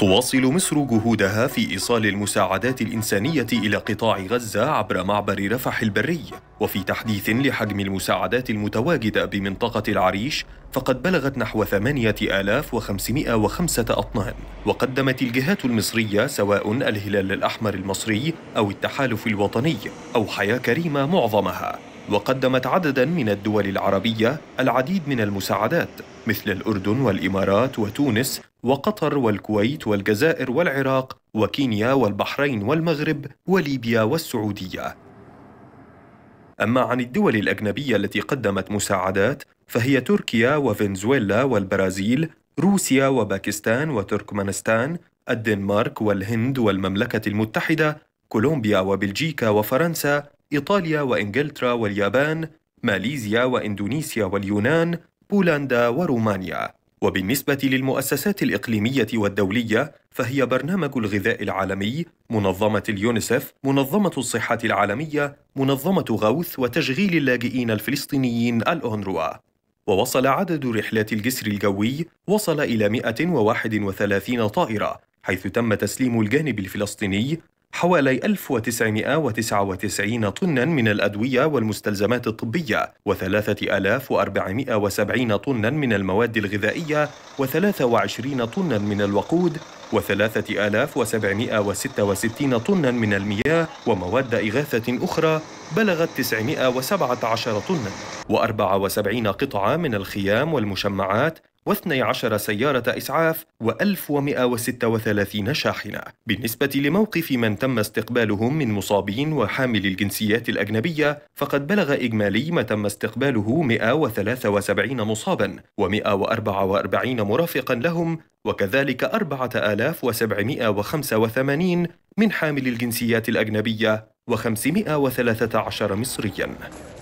تواصل مصر جهودها في إيصال المساعدات الإنسانية إلى قطاع غزة عبر معبر رفح البري وفي تحديث لحجم المساعدات المتواجدة بمنطقة العريش فقد بلغت نحو 8505 أطنان وقدمت الجهات المصرية سواء الهلال الأحمر المصري أو التحالف الوطني أو حياة كريمة معظمها وقدمت عددا من الدول العربية العديد من المساعدات مثل الأردن والإمارات وتونس وقطر والكويت والجزائر والعراق وكينيا والبحرين والمغرب وليبيا والسعوديه اما عن الدول الاجنبيه التي قدمت مساعدات فهي تركيا وفنزويلا والبرازيل روسيا وباكستان وتركمانستان الدنمارك والهند والمملكه المتحده كولومبيا وبلجيكا وفرنسا ايطاليا وانجلترا واليابان ماليزيا واندونيسيا واليونان بولندا ورومانيا وبالنسبة للمؤسسات الإقليمية والدولية فهي برنامج الغذاء العالمي، منظمة اليونيسف، منظمة الصحة العالمية، منظمة غوث وتشغيل اللاجئين الفلسطينيين الأونروا. ووصل عدد رحلات الجسر الجوي وصل إلى 131 طائرة، حيث تم تسليم الجانب الفلسطيني حوالي 1999 طنا من الأدوية والمستلزمات الطبية و3470 طنا من المواد الغذائية و23 طنا من الوقود و3766 طنا من المياه ومواد إغاثة أخرى بلغت 917 طنا و74 قطعة من الخيام والمشمعات و12 سيارة إسعاف و1136 شاحنة بالنسبة لموقف من تم استقبالهم من مصابين وحامل الجنسيات الأجنبية فقد بلغ إجمالي ما تم استقباله 173 مصابا و144 مرافقا لهم وكذلك 4785 من حامل الجنسيات الأجنبية و513 مصريا